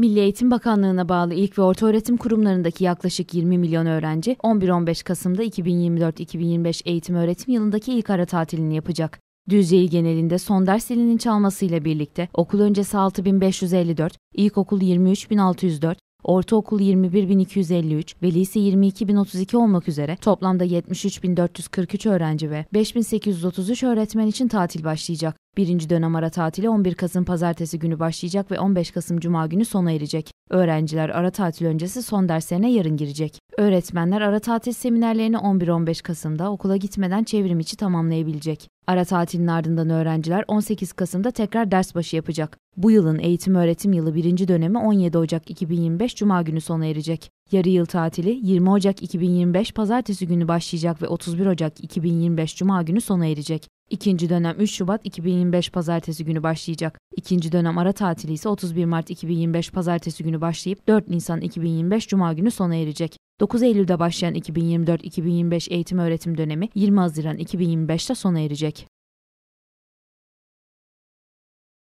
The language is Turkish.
Milli Eğitim Bakanlığı'na bağlı ilk ve orta öğretim kurumlarındaki yaklaşık 20 milyon öğrenci 11-15 Kasım'da 2024-2025 eğitim öğretim yılındaki ilk ara tatilini yapacak. Düzceyi genelinde son ders zilinin çalmasıyla birlikte okul öncesi 6554, ilkokul 23604, ortaokul 21.253 ve lise 22.032 olmak üzere toplamda 73.443 öğrenci ve 5.833 öğretmen için tatil başlayacak. Birinci dönem ara tatili 11 Kasım pazartesi günü başlayacak ve 15 Kasım cuma günü sona erecek. Öğrenciler ara tatil öncesi son derslerine yarın girecek. Öğretmenler ara tatil seminerlerini 11-15 Kasım'da okula gitmeden çevrim içi tamamlayabilecek. Ara tatilin ardından öğrenciler 18 Kasım'da tekrar ders başı yapacak. Bu yılın eğitim öğretim yılı birinci dönemi 17 Ocak 2025 Cuma günü sona erecek. Yarı yıl tatili 20 Ocak 2025 Pazartesi günü başlayacak ve 31 Ocak 2025 Cuma günü sona erecek. İkinci dönem 3 Şubat 2025 pazartesi günü başlayacak. İkinci dönem ara tatili ise 31 Mart 2025 pazartesi günü başlayıp 4 Nisan 2025 cuma günü sona erecek. 9 Eylül'de başlayan 2024-2025 eğitim öğretim dönemi 20 Haziran 2025'te sona erecek.